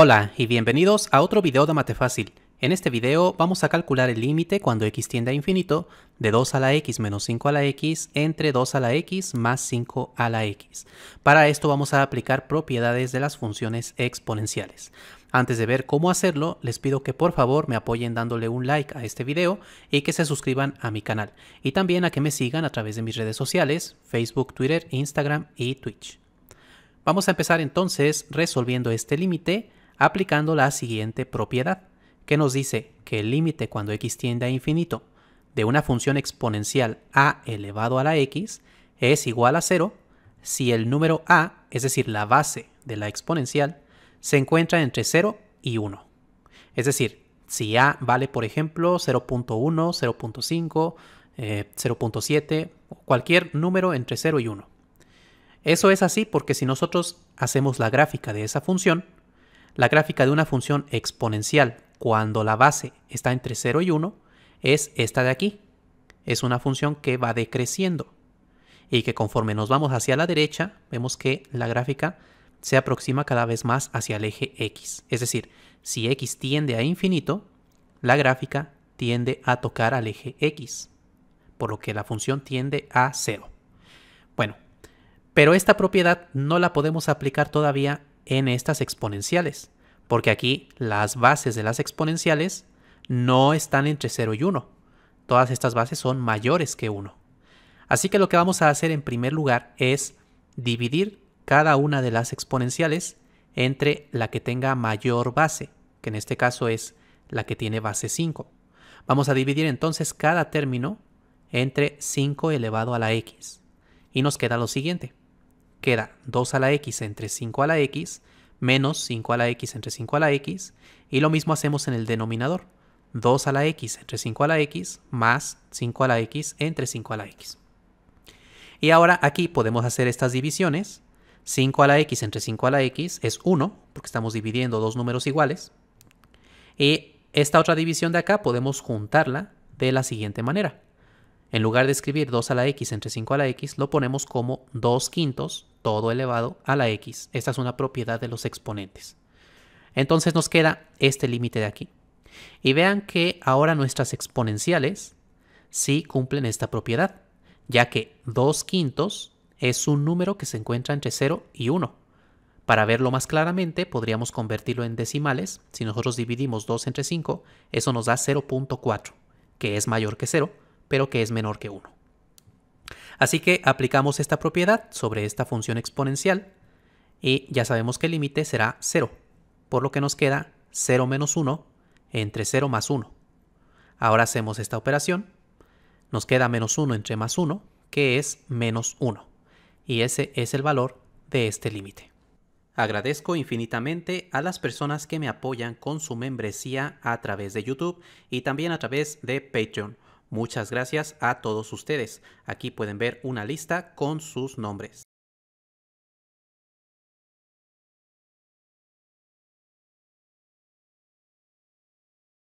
Hola y bienvenidos a otro video de Mate Fácil. En este video vamos a calcular el límite cuando x tiende a infinito de 2 a la x menos 5 a la x entre 2 a la x más 5 a la x. Para esto vamos a aplicar propiedades de las funciones exponenciales. Antes de ver cómo hacerlo, les pido que por favor me apoyen dándole un like a este video y que se suscriban a mi canal. Y también a que me sigan a través de mis redes sociales, Facebook, Twitter, Instagram y Twitch. Vamos a empezar entonces resolviendo este límite aplicando la siguiente propiedad, que nos dice que el límite cuando x tiende a infinito de una función exponencial a elevado a la x es igual a 0 si el número a, es decir, la base de la exponencial, se encuentra entre 0 y 1. Es decir, si a vale, por ejemplo, 0.1, 0.5, 0.7, cualquier número entre 0 y 1. Eso es así porque si nosotros hacemos la gráfica de esa función, la gráfica de una función exponencial cuando la base está entre 0 y 1 es esta de aquí. Es una función que va decreciendo y que conforme nos vamos hacia la derecha, vemos que la gráfica se aproxima cada vez más hacia el eje x. Es decir, si x tiende a infinito, la gráfica tiende a tocar al eje x, por lo que la función tiende a 0. Bueno, pero esta propiedad no la podemos aplicar todavía en estas exponenciales, porque aquí las bases de las exponenciales no están entre 0 y 1. Todas estas bases son mayores que 1. Así que lo que vamos a hacer en primer lugar es dividir cada una de las exponenciales entre la que tenga mayor base, que en este caso es la que tiene base 5. Vamos a dividir entonces cada término entre 5 elevado a la x. Y nos queda lo siguiente queda 2 a la x entre 5 a la x, menos 5 a la x entre 5 a la x, y lo mismo hacemos en el denominador, 2 a la x entre 5 a la x, más 5 a la x entre 5 a la x. Y ahora aquí podemos hacer estas divisiones, 5 a la x entre 5 a la x es 1, porque estamos dividiendo dos números iguales, y esta otra división de acá podemos juntarla de la siguiente manera. En lugar de escribir 2 a la x entre 5 a la x, lo ponemos como 2 quintos, todo elevado a la x. Esta es una propiedad de los exponentes. Entonces nos queda este límite de aquí. Y vean que ahora nuestras exponenciales sí cumplen esta propiedad, ya que 2 quintos es un número que se encuentra entre 0 y 1. Para verlo más claramente, podríamos convertirlo en decimales. Si nosotros dividimos 2 entre 5, eso nos da 0.4, que es mayor que 0, pero que es menor que 1. Así que aplicamos esta propiedad sobre esta función exponencial y ya sabemos que el límite será 0, por lo que nos queda 0 menos 1 entre 0 más 1. Ahora hacemos esta operación, nos queda menos 1 entre más 1, que es menos 1, y ese es el valor de este límite. Agradezco infinitamente a las personas que me apoyan con su membresía a través de YouTube y también a través de Patreon. Muchas gracias a todos ustedes. Aquí pueden ver una lista con sus nombres.